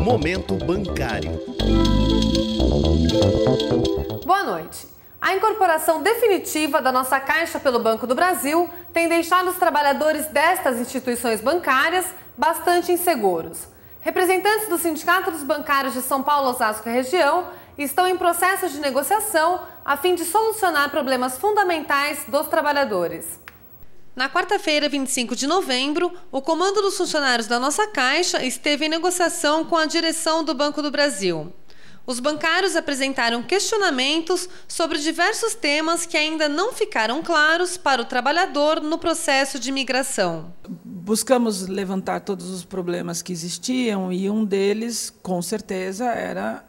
Momento bancário. Boa noite. A incorporação definitiva da nossa Caixa pelo Banco do Brasil tem deixado os trabalhadores destas instituições bancárias bastante inseguros. Representantes do Sindicato dos Bancários de São Paulo, Osasco e Região estão em processo de negociação a fim de solucionar problemas fundamentais dos trabalhadores. Na quarta-feira, 25 de novembro, o comando dos funcionários da nossa Caixa esteve em negociação com a direção do Banco do Brasil. Os bancários apresentaram questionamentos sobre diversos temas que ainda não ficaram claros para o trabalhador no processo de migração. Buscamos levantar todos os problemas que existiam e um deles, com certeza, era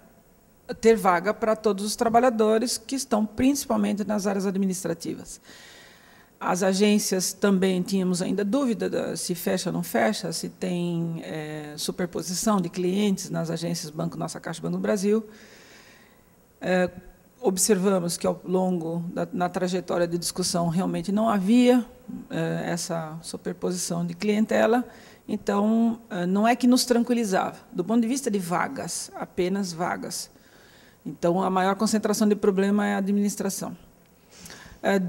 ter vaga para todos os trabalhadores que estão principalmente nas áreas administrativas. As agências também tínhamos ainda dúvida se fecha ou não fecha, se tem é, superposição de clientes nas agências Banco Nossa Caixa Banco do Brasil. É, observamos que ao longo da na trajetória de discussão realmente não havia é, essa superposição de clientela, então é, não é que nos tranquilizava. Do ponto de vista de vagas, apenas vagas. Então a maior concentração de problema é a administração. É,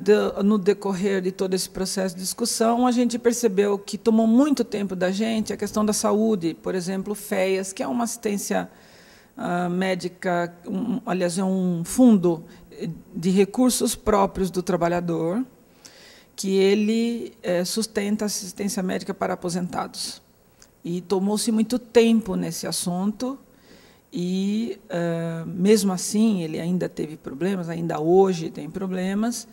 no decorrer de todo esse processo de discussão, a gente percebeu que tomou muito tempo da gente a questão da saúde, por exemplo, FEAS, que é uma assistência ah, médica, um, aliás, é um fundo de recursos próprios do trabalhador, que ele é, sustenta assistência médica para aposentados. E tomou-se muito tempo nesse assunto, e, uh, mesmo assim, ele ainda teve problemas, ainda hoje tem problemas.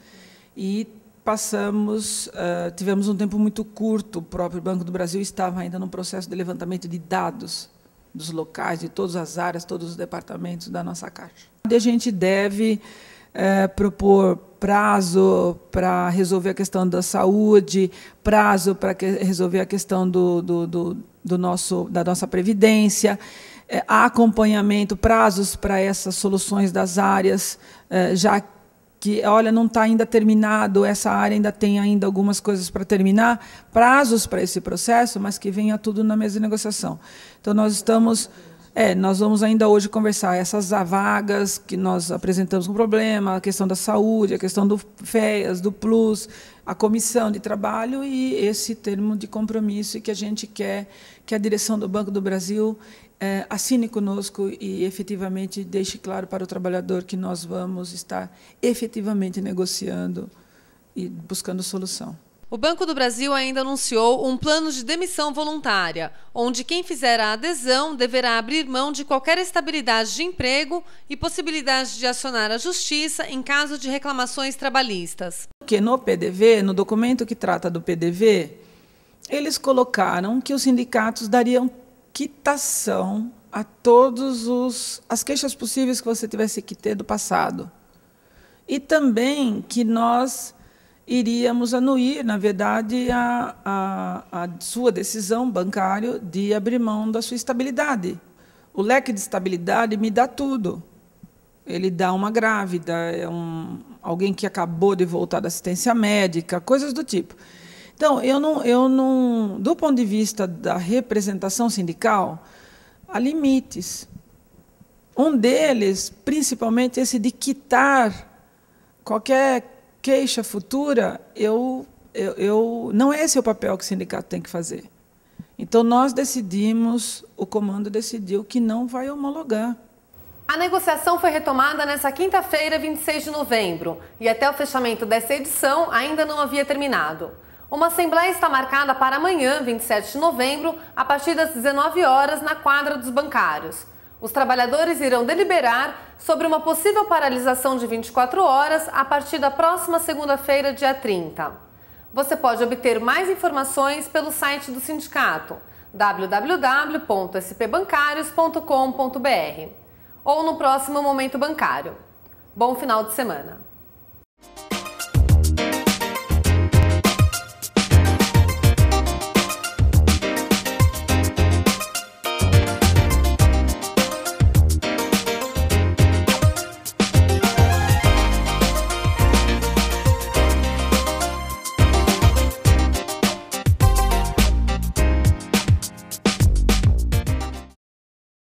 E passamos, uh, tivemos um tempo muito curto. O próprio Banco do Brasil estava ainda no processo de levantamento de dados dos locais, de todas as áreas, todos os departamentos da nossa Caixa. Onde a gente deve eh, propor prazo para resolver a questão da saúde, prazo para resolver a questão do, do, do, do nosso, da nossa previdência é, há acompanhamento, prazos para essas soluções das áreas, é, já que, olha, não está ainda terminado, essa área ainda tem ainda algumas coisas para terminar, prazos para esse processo, mas que venha tudo na mesa de negociação. Então, nós estamos... É, nós vamos ainda hoje conversar essas vagas que nós apresentamos com problema, a questão da saúde, a questão do FEAS, do PLUS, a comissão de trabalho e esse termo de compromisso que a gente quer que a direção do Banco do Brasil é, assine conosco e efetivamente deixe claro para o trabalhador que nós vamos estar efetivamente negociando e buscando solução. O Banco do Brasil ainda anunciou um plano de demissão voluntária, onde quem fizer a adesão deverá abrir mão de qualquer estabilidade de emprego e possibilidade de acionar a justiça em caso de reclamações trabalhistas. Porque no PDV, no documento que trata do PDV, eles colocaram que os sindicatos dariam quitação a todos os as queixas possíveis que você tivesse que ter do passado. E também que nós iríamos anuir, na verdade, a, a, a sua decisão bancária de abrir mão da sua estabilidade. O leque de estabilidade me dá tudo. Ele dá uma grávida, é um, alguém que acabou de voltar da assistência médica, coisas do tipo. Então, eu não, eu não, do ponto de vista da representação sindical, há limites. Um deles, principalmente esse de quitar qualquer queixa futura, eu, eu, eu não é esse o papel que o sindicato tem que fazer. Então nós decidimos, o comando decidiu que não vai homologar. A negociação foi retomada nesta quinta-feira, 26 de novembro, e até o fechamento dessa edição ainda não havia terminado. Uma assembleia está marcada para amanhã, 27 de novembro, a partir das 19 horas, na quadra dos bancários. Os trabalhadores irão deliberar sobre uma possível paralisação de 24 horas a partir da próxima segunda-feira, dia 30. Você pode obter mais informações pelo site do sindicato www.spbancarios.com.br ou no próximo Momento Bancário. Bom final de semana!